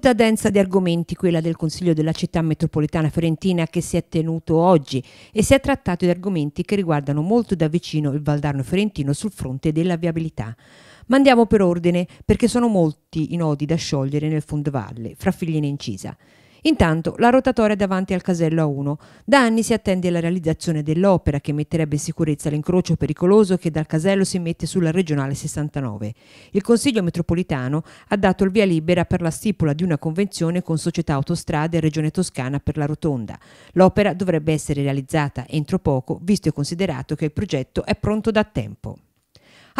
tenuta densa di argomenti quella del Consiglio della città metropolitana fiorentina che si è tenuto oggi e si è trattato di argomenti che riguardano molto da vicino il Valdarno fiorentino sul fronte della viabilità. Ma andiamo per ordine perché sono molti i nodi da sciogliere nel fondovalle, fra Figline e Incisa. Intanto la rotatoria è davanti al casello A1. Da anni si attende la realizzazione dell'opera che metterebbe in sicurezza l'incrocio pericoloso che dal casello si mette sulla regionale 69. Il Consiglio metropolitano ha dato il via libera per la stipula di una convenzione con Società Autostrade e Regione Toscana per la rotonda. L'opera dovrebbe essere realizzata entro poco, visto e considerato che il progetto è pronto da tempo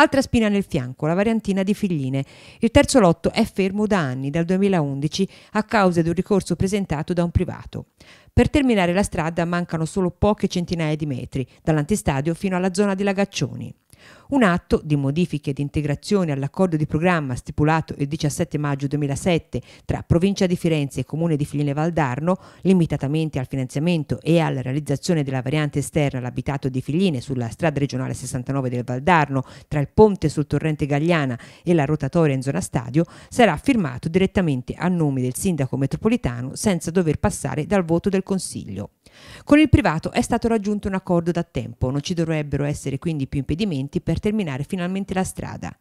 altra spina nel fianco, la variantina di Figline. Il terzo lotto è fermo da anni, dal 2011, a causa di un ricorso presentato da un privato. Per terminare la strada mancano solo poche centinaia di metri, dall'antistadio fino alla zona di Lagaccioni. Un atto di modifiche ed integrazioni all'accordo di programma stipulato il 17 maggio 2007 tra Provincia di Firenze e Comune di Fline Valdarno, limitatamente al finanziamento e alla realizzazione della variante esterna all'abitato di Figline sulla strada regionale 69 del Valdarno, tra il ponte sul torrente Gagliana e la rotatoria in zona stadio, sarà firmato direttamente a nome del sindaco metropolitano senza dover passare dal voto del Consiglio. Con il privato è stato raggiunto un accordo da tempo, non ci dovrebbero essere quindi più impedimenti per terminare finalmente la strada.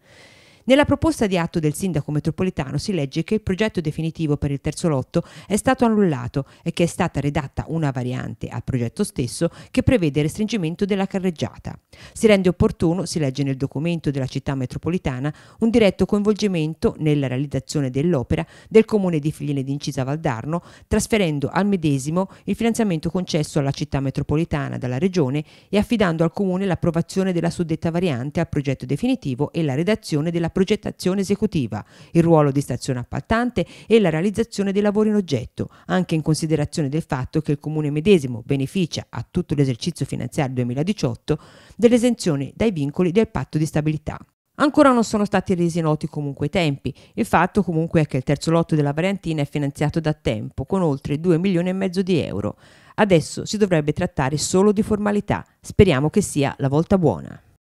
Nella proposta di atto del sindaco metropolitano si legge che il progetto definitivo per il terzo lotto è stato annullato e che è stata redatta una variante al progetto stesso che prevede il restringimento della carreggiata. Si rende opportuno, si legge nel documento della città metropolitana, un diretto coinvolgimento nella realizzazione dell'opera del comune di Figline d'Incisa Valdarno, trasferendo al medesimo il finanziamento concesso alla città metropolitana dalla regione e affidando al comune l'approvazione della suddetta variante al progetto definitivo e la redazione della progettazione esecutiva, il ruolo di stazione appaltante e la realizzazione dei lavori in oggetto, anche in considerazione del fatto che il Comune medesimo beneficia a tutto l'esercizio finanziario 2018 dell'esenzione dai vincoli del patto di stabilità. Ancora non sono stati resi noti comunque i tempi, il fatto comunque è che il terzo lotto della Variantina è finanziato da tempo con oltre 2 milioni e mezzo di euro. Adesso si dovrebbe trattare solo di formalità, speriamo che sia la volta buona.